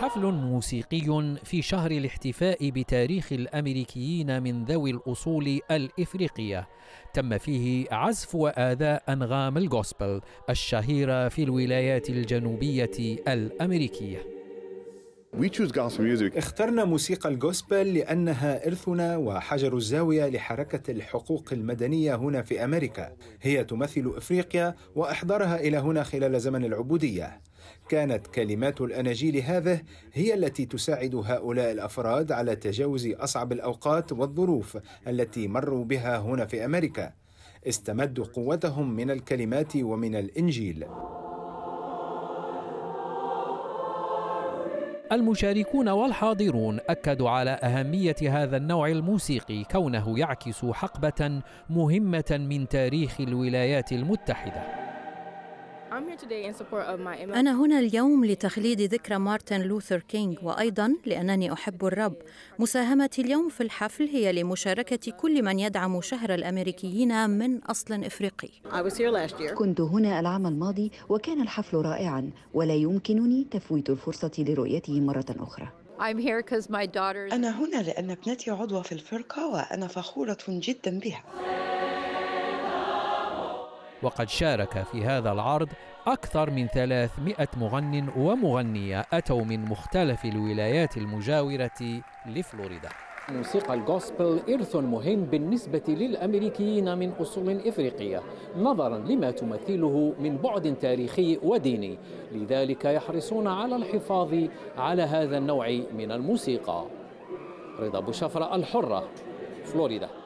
حفل موسيقي في شهر الاحتفاء بتاريخ الامريكيين من ذوي الاصول الافريقيه تم فيه عزف واداء انغام الجوسبل الشهيره في الولايات الجنوبيه الامريكيه اخترنا موسيقى الجوسبل لأنها إرثنا وحجر الزاوية لحركة الحقوق المدنية هنا في أمريكا هي تمثل إفريقيا وإحضارها إلى هنا خلال زمن العبودية كانت كلمات الأناجيل هذه هي التي تساعد هؤلاء الأفراد على تجاوز أصعب الأوقات والظروف التي مروا بها هنا في أمريكا استمدوا قوتهم من الكلمات ومن الإنجيل المشاركون والحاضرون اكدوا على اهميه هذا النوع الموسيقي كونه يعكس حقبه مهمه من تاريخ الولايات المتحده أنا هنا اليوم لتخليد ذكرى مارتن لوثر كينغ وأيضا لأنني أحب الرب مساهمتي اليوم في الحفل هي لمشاركة كل من يدعم شهر الأمريكيين من أصل إفريقي كنت هنا العام الماضي وكان الحفل رائعا ولا يمكنني تفويت الفرصة لرؤيته مرة أخرى أنا هنا لأن ابنتي عضوة في الفرقة وأنا فخورة جدا بها وقد شارك في هذا العرض أكثر من 300 مغن ومغنية أتوا من مختلف الولايات المجاورة لفلوريدا موسيقى الجوسبل إرث مهم بالنسبة للأمريكيين من أصول إفريقية نظرا لما تمثله من بعد تاريخي وديني لذلك يحرصون على الحفاظ على هذا النوع من الموسيقى رضا بوشفرة الحرة فلوريدا